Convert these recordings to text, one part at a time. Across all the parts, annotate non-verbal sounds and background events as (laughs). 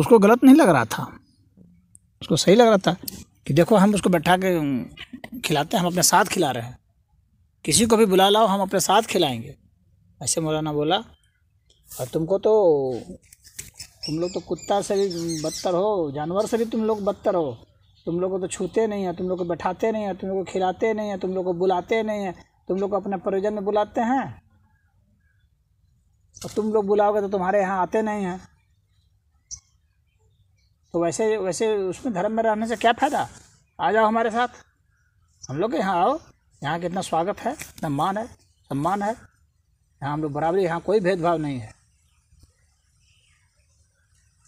उसको गलत नहीं लग रहा था उसको सही लग रहा था कि देखो हम उसको बैठा के खिलाते हैं हम अपने साथ खिला रहे हैं किसी को भी बुला लाओ हम अपने साथ खिलाएंगे ऐसे मौलाना बोला और तुमको तो तुम लोग तो कुत्ता से भी बदतर हो जानवर से भी तुम लोग बदतर हो तुम लोग को तो छूते नहीं है तुम लोग को बैठाते नहीं है तुम लोग को खिलाते नहीं है तुम लोग को बुलाते नहीं है तुम लोग को अपने प्रयोजन में बुलाते हैं और तुम लोग बुलाओगे तो तुम्हारे यहाँ आते नहीं हैं तो वैसे वैसे उसमें धर्म में रहने से क्या फ़ायदा आ जाओ हमारे साथ हम लोग के यहाँ आओ यहाँ कितना स्वागत है इतना मान है सम्मान है यहाँ हम लोग बराबरी यहाँ कोई भेदभाव नहीं है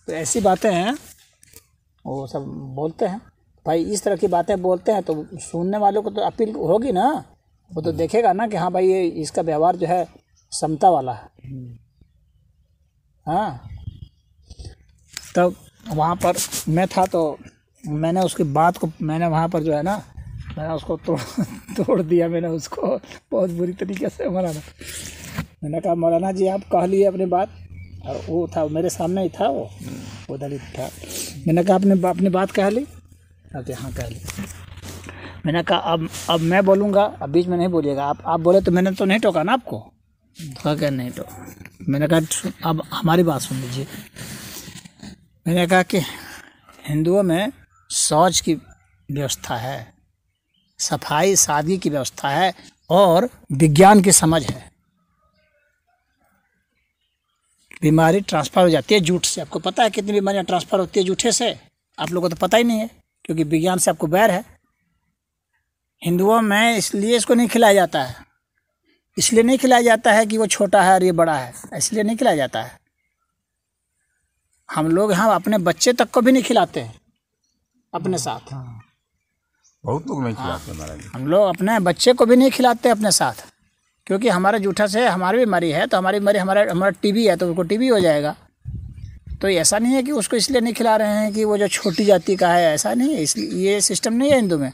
तो ऐसी बातें हैं वो सब बोलते हैं भाई इस तरह की बातें बोलते हैं तो सुनने वालों को तो अपील होगी ना वो तो देखेगा ना कि हाँ भाई ये इसका व्यवहार जो है समता वाला है हाँ तब तो वहाँ पर मैं था तो मैंने उसकी बात को मैंने वहाँ पर जो है ना मैंने उसको तोड़ (laughs) तोड़ दिया मैंने उसको बहुत बुरी तरीके से मौलाना मैंने कहा मौलाना जी आप कह लिए अपनी बात और वो था मेरे सामने ही था वो वो दलित था मैंने कहा अपने अपनी बात कह ली अब हाँ कह ली मैंने कहा अब अब मैं बोलूँगा अब बीच में नहीं बोलिएगा आप आप बोले तो मैंने तो नहीं टोका ना आपको तो कहा नहीं टोका मैंने कहा अब हमारी बात सुन लीजिए मैंने कहा कि हिंदुओं में शौच की व्यवस्था है सफाई सादगी की व्यवस्था है और विज्ञान की समझ है बीमारी ट्रांसफ़र हो जाती है जूठ से आपको पता है कितनी बीमारियाँ ट्रांसफ़र होती है जूठे से आप लोगों को तो पता ही नहीं है क्योंकि विज्ञान से आपको बैर है हिंदुओं में इसलिए इसको नहीं खिलाया जाता है इसलिए नहीं खिलाया जाता है कि वो छोटा है और ये बड़ा है इसलिए नहीं खिलाया जाता है हम लोग हम अपने बच्चे तक को भी नहीं खिलाते हैं अपने साथ हाँ। बहुत लोग नहीं खिलाते हाँ। हम लोग अपने बच्चे को भी नहीं खिलाते अपने साथ क्योंकि हमारे जूठा से हमारी बीमारी है तो हमारी बीमारी हमारा हमारा टीबी है तो उसको टीबी हो जाएगा तो ऐसा नहीं है कि उसको इसलिए नहीं खिला रहे हैं कि वो जो छोटी जाति का है ऐसा नहीं है इसलिए ये सिस्टम नहीं है हिंदू में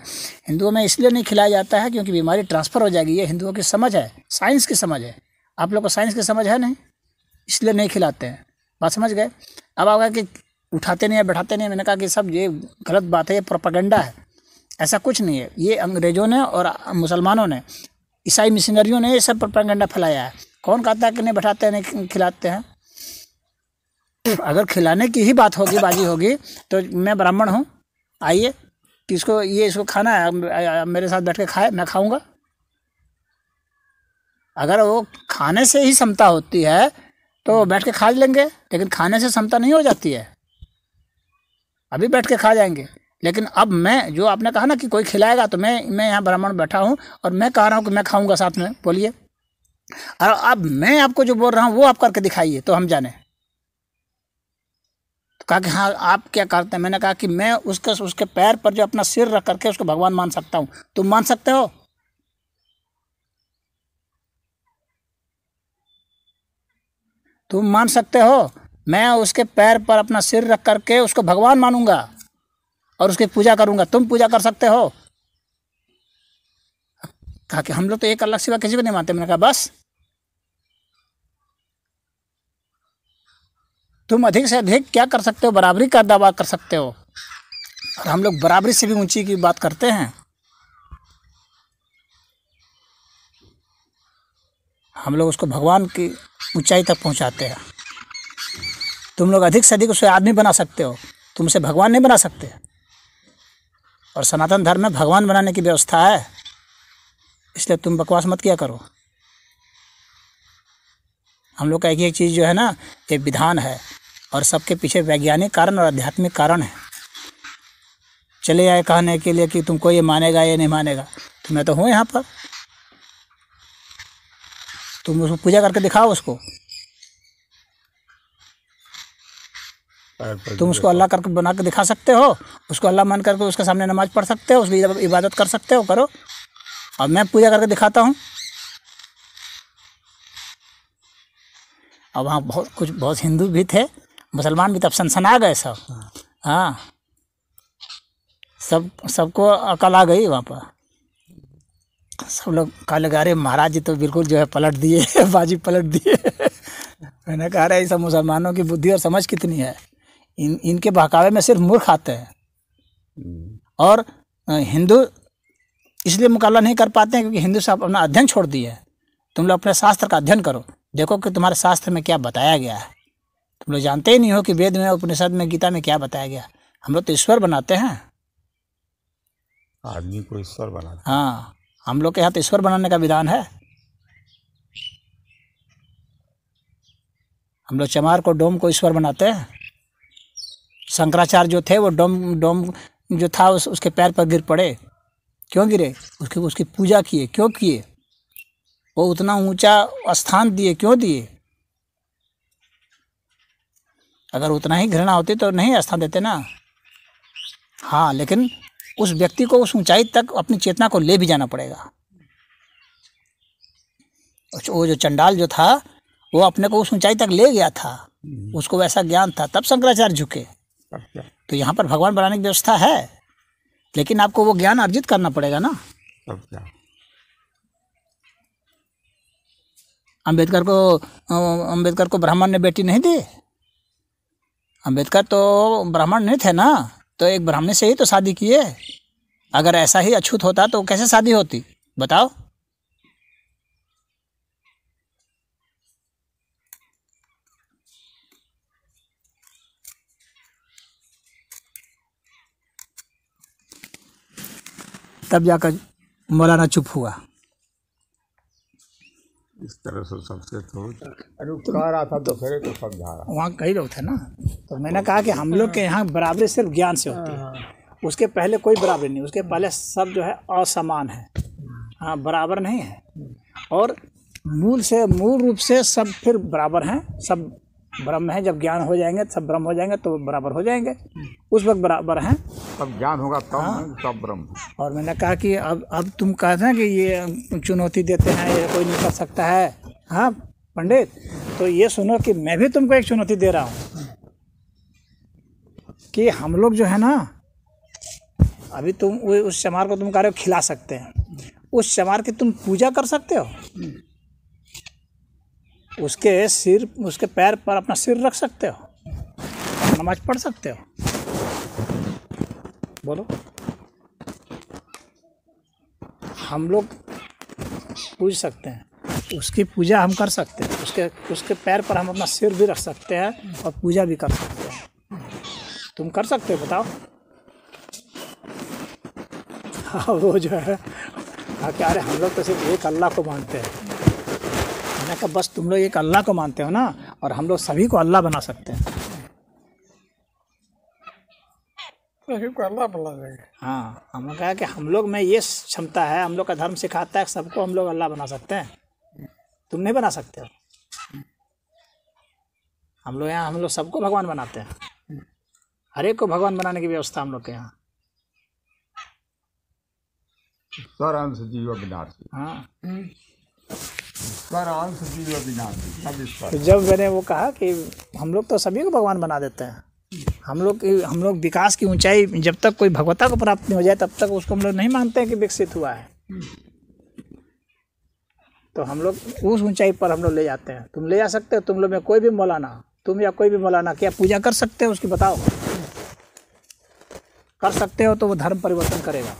हिंदुओं में इसलिए नहीं खिलाया जाता है क्योंकि बीमारी ट्रांसफ़र हो जाएगी ये हिंदुओं की समझ है साइंस की समझ है आप लोग को साइंस की समझ है नहीं इसलिए नहीं खिलाते हैं बात समझ गए अब आप कहा कि उठाते नहीं है बैठाते नहीं है मैंने कहा कि सब ये गलत बात है ये प्रोपागेंडा है ऐसा कुछ नहीं है ये अंग्रेज़ों ने और मुसलमानों ने ईसाई मिशनरियों ने ये सब प्रोपागेंडा फैलाया है कौन कहता है कि नहीं बैठाते हैं नहीं खिलाते हैं अगर खिलाने की ही बात होगी बाजी होगी तो मैं ब्राह्मण हूँ आइए कि इसको ये इसको खाना है मेरे साथ बैठ के खाए मैं खाऊंगा अगर वो खाने से ही क्षमता होती है तो बैठ के खा लेंगे लेकिन खाने से क्षमता नहीं हो जाती है अभी बैठ के खा जाएंगे लेकिन अब मैं जो आपने कहा ना कि कोई खिलाएगा तो मैं मैं यहाँ ब्राह्मण बैठा हूँ और मैं कह रहा हूँ कि मैं खाऊंगा साथ में बोलिए और अब मैं आपको जो बोल रहा हूँ वो आप करके दिखाइए तो हम जाने तो कहा कि हाँ आप क्या करते हैं मैंने कहा कि मैं उसके उसके पैर पर जो अपना सिर रख करके उसको भगवान मान सकता हूँ तुम मान सकते हो तुम मान सकते हो मैं उसके पैर पर अपना सिर रख करके उसको भगवान मानूंगा और उसकी पूजा करूंगा तुम पूजा कर सकते हो कहा कि हम लोग तो एक अलग सिवा किसी को नहीं मानते मैंने कहा बस तुम अधिक से अधिक क्या कर सकते हो बराबरी का दावा कर सकते हो और हम लोग बराबरी से भी ऊंची की बात करते हैं हम लोग उसको भगवान की ऊंचाई तक पहुंचाते हैं तुम लोग अधिक से अधिक उसे आदमी बना सकते हो तुम उसे भगवान नहीं बना सकते और सनातन धर्म में भगवान बनाने की व्यवस्था है इसलिए तुम बकवास मत किया करो हम लोग का एक एक चीज़ जो है ना ये विधान है और सबके पीछे वैज्ञानिक कारण और आध्यात्मिक कारण है चले आए कहने के लिए कि तुमको ये मानेगा ये नहीं मानेगा तो मैं तो हूँ यहाँ पर तुम उसको पूजा करके दिखाओ उसको तुम उसको अल्लाह करके बना के दिखा सकते हो उसको अल्लाह मान करके उसके सामने नमाज पढ़ सकते हो उसकी इबादत कर सकते हो करो और मैं पूजा करके दिखाता हूँ और वहाँ बहुत कुछ बहुत हिंदू भी थे मुसलमान भी तब सनसना गए सब हाँ।, हाँ सब सबको अकल आ गई वहाँ पर सब लोग कह लगे अरे महाराज जी तो बिल्कुल जो है पलट दिए (laughs) बाजी पलट दिए (laughs) मैंने कहा अरे सब मुसलमानों की बुद्धि और समझ कितनी है इन इनके बहकावे में सिर्फ मूर्ख आते हैं हम्म। और हिंदू इसलिए मुकाबला नहीं कर पाते हैं क्योंकि हिंदू साहब अपना अध्ययन छोड़ दिए है तुम लोग अपने शास्त्र का अध्ययन करो देखो कि तुम्हारे शास्त्र में क्या बताया गया है तुम लोग जानते ही नहीं हो कि वेद में उपनिषद में गीता में क्या बताया गया हम लोग तो ईश्वर बनाते हैं आदमी को ईश्वर बनाते हाँ हम लोग के यहाँ तो ईश्वर बनाने का विधान है हम लोग चमार को डोम को ईश्वर बनाते हैं शंकराचार्य जो थे वो डोम डोम जो था उस, उसके पैर पर गिर पड़े क्यों गिरे उसकी उसकी पूजा किए क्यों किए वो उतना ऊंचा स्थान दिए क्यों दिए अगर उतना ही घृणा होती तो नहीं स्थान देते ना हाँ लेकिन उस व्यक्ति को उस ऊंचाई तक अपनी चेतना को ले भी जाना पड़ेगा वो जो चंडाल जो था वो अपने को उस ऊंचाई तक ले गया था हम्म। उसको वैसा ज्ञान था तब शंकराचार्य झुके तो यहाँ पर भगवान बनाने की व्यवस्था है लेकिन आपको वो ज्ञान अर्जित करना पड़ेगा ना अंबेडकर को अंबेडकर को ब्राह्मण ने बेटी नहीं दी अंबेडकर तो ब्राह्मण नहीं थे ना तो एक ब्राह्मणी से ही तो शादी की है अगर ऐसा ही अछूत होता तो कैसे शादी होती बताओ तब जाकर मौलाना चुप हुआ इस तरह से सबसे तो रहा था तो समझा रहा वहाँ कई लोग थे ना तो मैंने कहा कि हम लोग के यहाँ बराबरी सिर्फ ज्ञान से होती है हाँ। उसके पहले कोई बराबरी नहीं उसके पहले सब जो है असमान है हाँ बराबर नहीं है और मूल से मूल रूप से सब फिर बराबर हैं सब ब्रह्म है जब ज्ञान हो जाएंगे सब ब्रह्म हो जाएंगे तो बराबर हो जाएंगे उस वक्त बराबर हैं तब ज्ञान होगा तब हाँ। तब ब्रह्म और मैंने कहा कि अब अब तुम कहते हैं कि ये चुनौती देते हैं ये कोई नहीं कर सकता है हाँ पंडित तो ये सुनो कि मैं भी तुमको एक चुनौती दे रहा हूँ कि हम लोग जो है ना अभी तुम उस चमार को तुम कह रहे हो खिला सकते हैं उस चमार की तुम पूजा कर सकते हो उसके सिर उसके पैर पर अपना सिर रख सकते हो नमाज पढ़ सकते हो बोलो हम लोग पूज सकते हैं उसकी पूजा हम कर सकते हैं उसके उसके पैर पर हम अपना सिर भी रख सकते हैं और पूजा भी कर सकते हैं तुम कर सकते हो बताओ हाँ वो जो है हाँ क्या अरे हम लोग तो सिर्फ एक अल्लाह को मानते हैं मैंने कहा बस तुम लोग एक अल्लाह को मानते हो ना और हम लोग सभी को अल्लाह बना सकते हैं सभी को अल्लाह बना हाँ हमने कहा कि हम लोग में ये क्षमता है हम लोग का धर्म सिखाता है सबको हम लोग अल्लाह बना सकते हैं तुम नहीं बना सकते हो हम लोग यहाँ हम लोग सबको भगवान बनाते हैं हर एक को भगवान बनाने की व्यवस्था हम लोग के यहाँ सर जीवा विनाशी हाँ हम्म। तो जब मैंने वो कहा कि हम लोग तो सभी को भगवान बना देते हैं हम लोग हम लोग विकास की ऊंचाई जब तक कोई भगवता को प्राप्त नहीं हो जाए तब तक उसको हम लोग नहीं मानते हैं कि विकसित हुआ है तो हम लोग उस ऊंचाई पर हम लोग ले जाते हैं तुम ले जा सकते हो तुम लोग में कोई भी मौलाना तुम या कोई भी मौलाना क्या पूजा कर सकते हो उसकी बताओ कर सकते हो तो वो धर्म परिवर्तन करेगा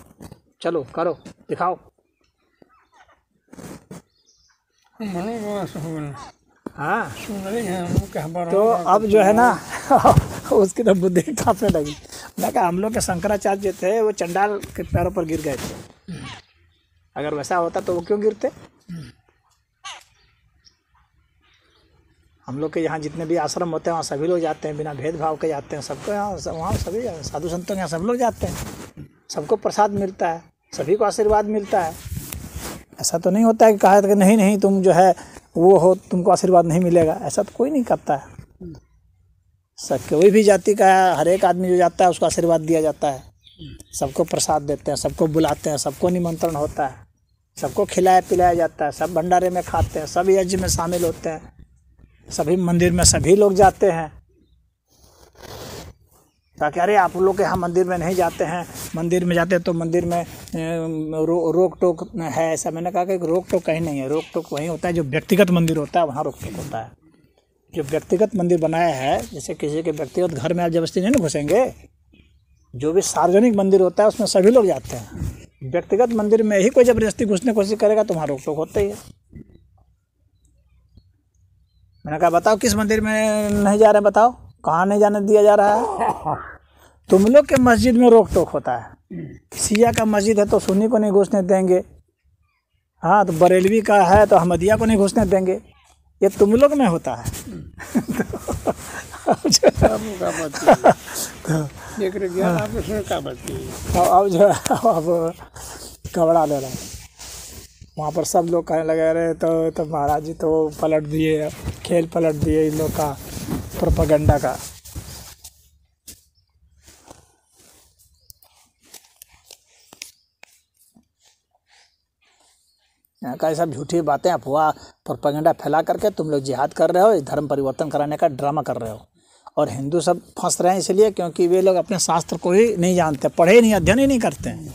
चलो करो दिखाओ हाँ तो अब जो है ना (laughs) उसकी तो बुद्धि कांपने लगी मैं कहा हम लोग के शंकराचार्य जो थे वो चंडाल के पैरों पर गिर गए थे अगर वैसा होता तो वो क्यों गिरते हम लोग के यहाँ जितने भी आश्रम होते हैं वहाँ सभी लोग जाते हैं बिना भेदभाव के जाते हैं सबको यहाँ वहाँ सभी साधु संतों के यहाँ सब लोग जाते हैं सबको प्रसाद मिलता है सभी को आशीर्वाद मिलता है ऐसा तो नहीं होता है कि कहा कि नहीं नहीं तुम जो है वो हो तुमको आशीर्वाद नहीं मिलेगा ऐसा तो कोई नहीं करता है सब कोई भी जाति का हर एक आदमी जो जाता है उसको आशीर्वाद दिया जाता है सबको प्रसाद देते हैं सबको बुलाते हैं सबको निमंत्रण होता है सबको खिलाया पिलाया जाता है सब भंडारे में खाते हैं सब यज्ञ में शामिल होते हैं सभी मंदिर में सभी लोग जाते हैं ताकि अरे आप लोग के यहाँ मंदिर में नहीं जाते हैं मंदिर में जाते हैं तो मंदिर में रो, रोक टोक है ऐसा मैंने कहा कि रोक टोक कहीं नहीं है रोक टोक वहीं होता है जो व्यक्तिगत मंदिर होता है वहाँ रोक टोक होता है जो व्यक्तिगत मंदिर बनाया है जैसे किसी के व्यक्तिगत घर में आप जबरदस्ती नहीं ना घुसेंगे जो भी सार्वजनिक मंदिर होता है उसमें सभी लोग जाते हैं व्यक्तिगत मंदिर में ही कोई जबरदस्ती घुसने की कोशिश करेगा तो वहाँ रोक टोक होता ही है मैंने कहा बताओ किस मंदिर में नहीं जा रहे बताओ कहाँ नहीं जाने दिया जा रहा है तुम लोग के मस्जिद में रोक टोक होता है सिया का मस्जिद है तो सुन्नी को नहीं घुसने देंगे हाँ तो बरेलवी का है तो अहमदिया को नहीं घुसने देंगे ये तुम लोग में होता है अब जो अब कबड़ा ले रहे हैं वहाँ पर सब लोग कहने लगे रहे तो तो महाराज जी तो पलट दिए खेल पलट दिए इन लोग का प्रोपागंडा का का ऐसा झूठी बातें अफवाह प्रोपागेंडा फैला करके तुम लोग जिहाद कर रहे हो धर्म परिवर्तन कराने का ड्रामा कर रहे हो और हिंदू सब फंस रहे हैं इसलिए क्योंकि वे लोग अपने शास्त्र को ही नहीं जानते पढ़े ही नहीं अध्ययन ही नहीं करते हैं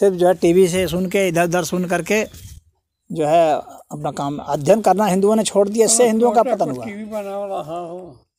सिर्फ जो है टीवी से सुन के इधर उधर सुन करके जो है अपना काम अध्ययन करना हिंदुओं ने छोड़ दिया इससे हाँ, हिंदुओं का पतन हुआ